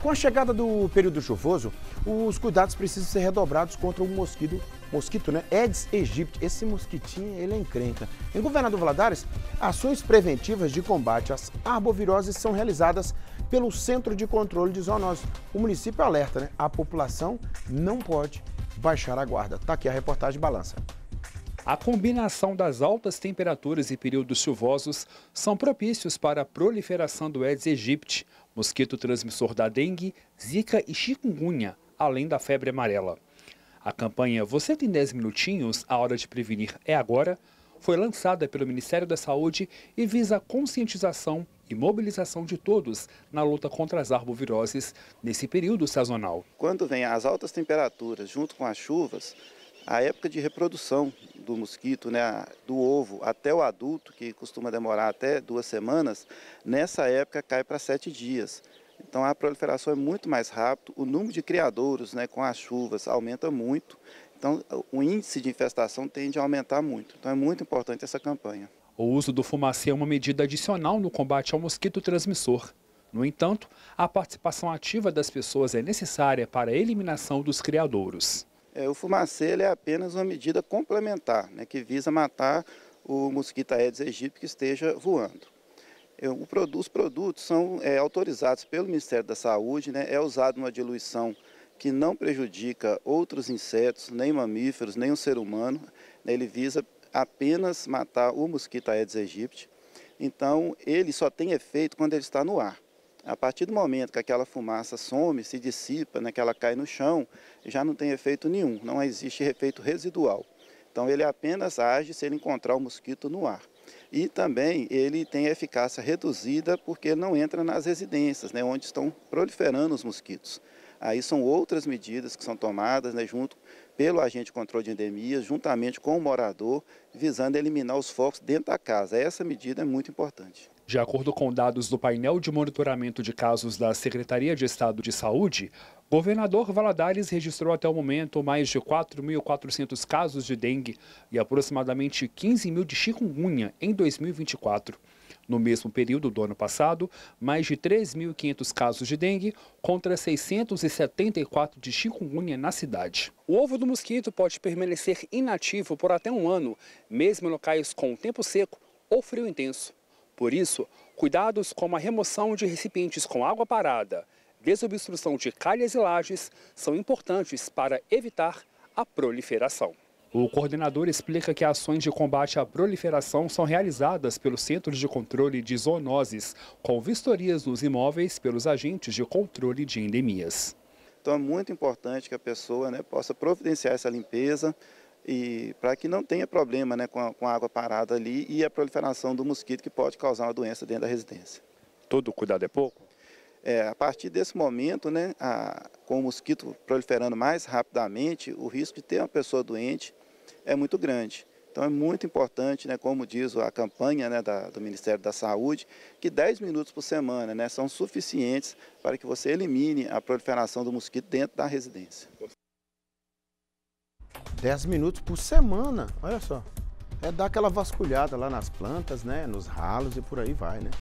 Com a chegada do período chuvoso, os cuidados precisam ser redobrados contra o mosquito, mosquito né? Aedes aegypti. Esse mosquitinho, ele é encrenca. Em Governador Valadares, ações preventivas de combate às arboviroses são realizadas pelo Centro de Controle de Zoonoses. O município alerta, né? A população não pode baixar a guarda. Tá aqui a reportagem Balança. A combinação das altas temperaturas e períodos chuvosos são propícios para a proliferação do Aedes aegypti, mosquito transmissor da dengue, zika e chikungunya, além da febre amarela. A campanha Você tem 10 minutinhos, a hora de prevenir é agora, foi lançada pelo Ministério da Saúde e visa a conscientização e mobilização de todos na luta contra as arboviroses nesse período sazonal. Quando vem as altas temperaturas junto com as chuvas, a época de reprodução do mosquito, né, do ovo até o adulto, que costuma demorar até duas semanas, nessa época cai para sete dias. Então a proliferação é muito mais rápida, o número de criadouros né, com as chuvas aumenta muito, então o índice de infestação tende a aumentar muito. Então é muito importante essa campanha. O uso do fumacê é uma medida adicional no combate ao mosquito transmissor. No entanto, a participação ativa das pessoas é necessária para a eliminação dos criadouros. É, o fumacê é apenas uma medida complementar, né, que visa matar o mosquito Aedes aegypti que esteja voando. É, o produto, os produtos são é, autorizados pelo Ministério da Saúde, né, é usado numa diluição que não prejudica outros insetos, nem mamíferos, nem o um ser humano. Né, ele visa apenas matar o mosquito Aedes aegypti. Então, ele só tem efeito quando ele está no ar. A partir do momento que aquela fumaça some, se dissipa, né, que ela cai no chão, já não tem efeito nenhum, não existe efeito residual. Então ele apenas age se ele encontrar o mosquito no ar. E também ele tem eficácia reduzida porque não entra nas residências, né, onde estão proliferando os mosquitos. Aí são outras medidas que são tomadas né, junto pelo agente de controle de endemias, juntamente com o morador, visando eliminar os focos dentro da casa. Essa medida é muito importante. De acordo com dados do painel de monitoramento de casos da Secretaria de Estado de Saúde, governador Valadares registrou até o momento mais de 4.400 casos de dengue e aproximadamente 15 mil de chikungunya em 2024. No mesmo período do ano passado, mais de 3.500 casos de dengue contra 674 de chikungunya na cidade. O ovo do mosquito pode permanecer inativo por até um ano, mesmo em locais com tempo seco ou frio intenso. Por isso, cuidados como a remoção de recipientes com água parada, desobstrução de calhas e lajes são importantes para evitar a proliferação. O coordenador explica que ações de combate à proliferação são realizadas pelos centros de Controle de Zoonoses, com vistorias nos imóveis pelos agentes de controle de endemias. Então é muito importante que a pessoa né, possa providenciar essa limpeza, e para que não tenha problema né, com a, com, a, água parada ali e a proliferação do mosquito que pode causar uma doença dentro da residência. Todo cuidado é pouco? É, a partir desse momento, né, a, com o mosquito proliferando mais rapidamente, o risco de ter uma pessoa doente é muito grande. Então é muito importante, né, como diz a campanha né, da, do Ministério da Saúde, que 10 minutos por semana né, são suficientes para que você elimine a proliferação do mosquito dentro da residência. 10 minutos por semana, olha só. É dar aquela vasculhada lá nas plantas, né? Nos ralos e por aí vai, né?